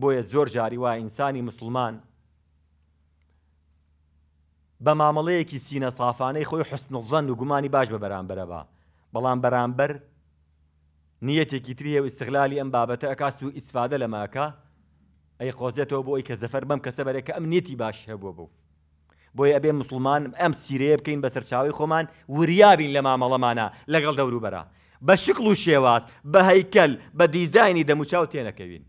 بۆیە زۆر جاری وای ئینسانی مسلمان بە مامەڵەیەکی سینە سافانەی خۆی حستنزەن و گومانی باش بە بەرامبەرەوە بەڵام بەرامبەر نیەتێکی تری و استغلالی ئەم بابەتە ئەکاس و ئیسفادە لە ماکە ئەی خۆزێتەوە بۆ ئەی کە زەفەر بەم کەسە بەرێکە ئەم نێتی باش هەبوو بوو بۆیە ئەبێ مسلمان ئەم سیرەیە بکەین بە سەرچاوی خۆمان وریابین لە مامەڵەمانە لەگەڵ دەوروبەرە بە شکل و شێواز بە هەیکەل بە دیزایانی دەموچاو تێنەکەوین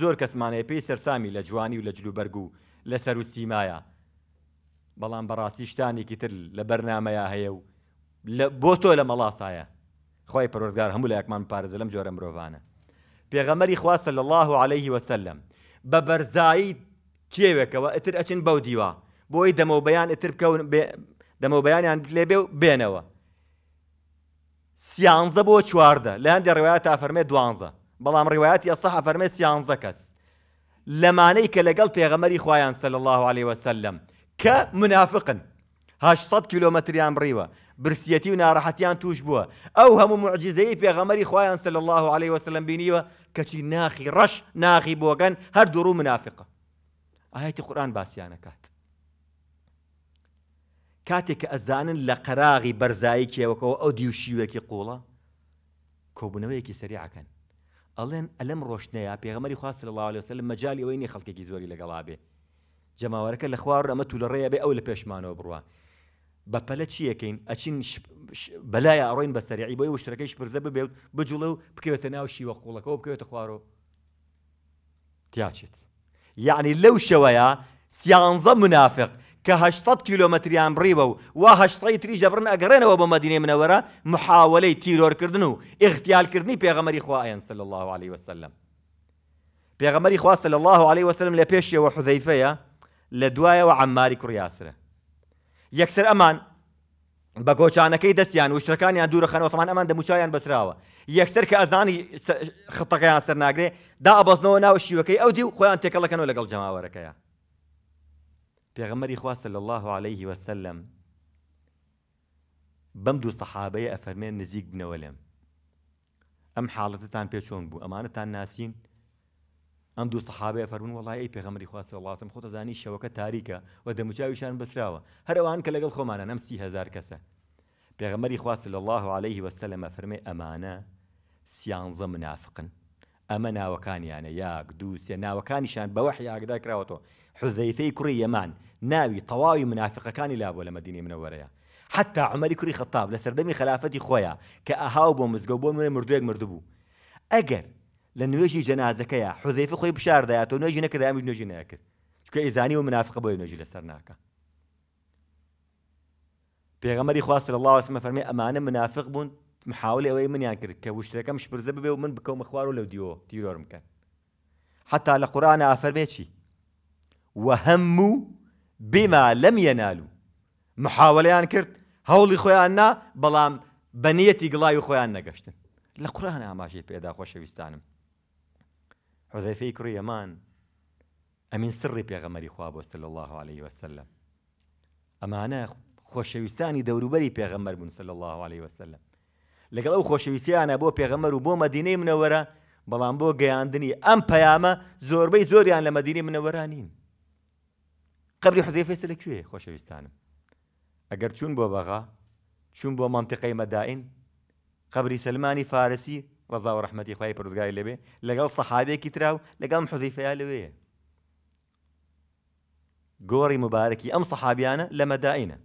زۆر کەسمانەیە پێی سەرسامی لە جوانی و لە جلوبەرگ و لە سەر و سیمایە بەڵام بەڕاستی شتانێکی تر لە بەرنمەیە هەیە و بۆ تۆ لە مەڵاسایە خی پرۆزگار هەموو لە یەکمان پارێزە لەم جۆرە مرۆڤانە پێغەمەری خواستە لە الله عليه وسلم بە بەرزایی کێوێکەوە ئەتر ئەچین بەو دیوە بۆی دەمەوبیان ئەتر بکەون دەمەوبیانیان لێ بێ و بێنەوە سیانزە بۆ چواردە لە هەندێک ڕێوایە تا فەرمێ دوانزە بلام روايات الصحة فرميسي عن زكس لما نيك لقل في غمري خوايان صلى الله عليه وسلم كمنافق هاش صد كيلومتر يام بريوة برسيتي ونارحتيان توش بوا أو هم معجزي في غمري خوايان صلى الله عليه وسلم بينيوة كشي ناخي رش ناخي بوغان هر درو منافقة آيات القرآن باسيانا كات كاتك أزان لقراغي برزايكي وكو أوديوشيوكي قولا كوبنويكي سريعا كان ئەڵێن ئەلم ڕۆشتنەیە پێغمەری خواست لە لاوەسە لە مەجای ئەوەی نی خەڵکێکی زۆری لەگەڵابێ جەماوەەکە لە خوار ئەمە تو لە ڕێە بێ ئەو لە پێشمانەوە بڕوە بەپەلە چیەکەین ئەچین بەلایە ئەڕۆین بەسەرعی بۆی وشتەکەیش پرزە ببێت بجوڵە و بکەوێتە ناو شیوە قوڵەکەەوە بکەوێتە خوارۆ تیاچێت یعنی لەو شەوەیە سیانزە منافق که 80 کیلومتری کیلومتریان باو و 80 وا هەشتی تریش و با مدنی مەدینێ محاوله تیرور کردنو و کردنی پیغمبری خواهیم سل الله علیه و سلم پیغمبری خواه لە الله علیه و سلم لە و حذیفه لدوای و عماری کریاسره یکسر آمان کی دستیان کوڕیاسرە یەکسەر ئەمان بە گۆچانەکەی آمان وشتەکانیان بسرا و یکسر که یەکسەر کە ئەزانی سر نگری دا ئەبەزنەوە ناو شیوەکەی ئەو دی و خۆیان تێکەڵەکەنەوە لەگەڵ جەماوەرەکەیە پێغەمەری خوا صلی الله عليه وسلم بەم دوو سەحابەیە ئەفەرمێن نزیک بنەوە لێم ئەم حاڵەتتان پێ چۆن بوو ئەمانەتان ناسین ئەم دوو سەحابەیە فەرمون وڵای ئەی پێغەمەری خوا صلی الله عليه وسلم خۆتەزانی شەوەکە تاریکە و دەموچاویشان بسراوە هەر ئەوان کە لەگەڵ خۆمانە نەم سی هزار کەسە پێغەمەری خوا صلی الله عليه وسلم فەرمێ ئەمانە سیانزە منافقن اما ناوكان يعني دووسێ يعني ناوەکانیشان يا ناوكان شان بوحي کوڕی یەمان راوتو حذيفي كري يمان ناوي طواوي منافقه كان حتا ولا مدينه خەتاب لە حتى عمري كري خطاب لسردمي خلافتي خويا كاهاوب منێ مردوێک مردبوو مردبو اجر لانه يجي حوزەیفە خۆی حذيفه خوي بشار نەکرد ئەمی نوێژی نەکرد نجي ئیزانی شكا ازاني ومنافقه بوي نجي لسرناكا بيغمري خواست الله وسلم فرمي امانه منافق بنت محاول ئەوەی منیان کرد کە وشتەکەم شپرزە ببێ و من بکەومە خوار و لەو دیوە تیرۆرم کە حتا لە قورآە ئافەرمێکی وهەموو بما لەم یەناالو محاولەیان کرد هەوڵی خۆیان نا بەڵام بەنیەتی گڵاوی خۆیان نەگەشتن لە قورآان ئاماژی پێدا خۆشەویستانم حوزەفەی کوڕی ئەمان ئەمین سڕی پێغەمەری خوا بۆستە لە الله عليه وسلم ئەمانە خۆشەویستانی دەوروبەری پێغەمەر بوون سل الله عليه وسلم لەگەڵ ئەو خۆشەویستیانە بۆ پێغەمەر و بۆ مەدینەی منەوەرە بەڵام بۆ گەیاندنی ئەم پەیامە زۆربەی زۆریان لە مەدینەی منەوەرانین قبلی حزیفێست لەکوێ خۆشەویستانم ئەگەر چوون بۆ بەغا چوون بۆ منتیقەی مەدائین قبری سلمانی فارسی ڕزا و ڕحمەتی خی پرۆزگاری لەبێ لەگەڵ سەحابێکی تراو لەگەڵم حزیفەیە لەوەیە گۆڕی مبارەکی ئەم سەحابیانە لە مەدائینە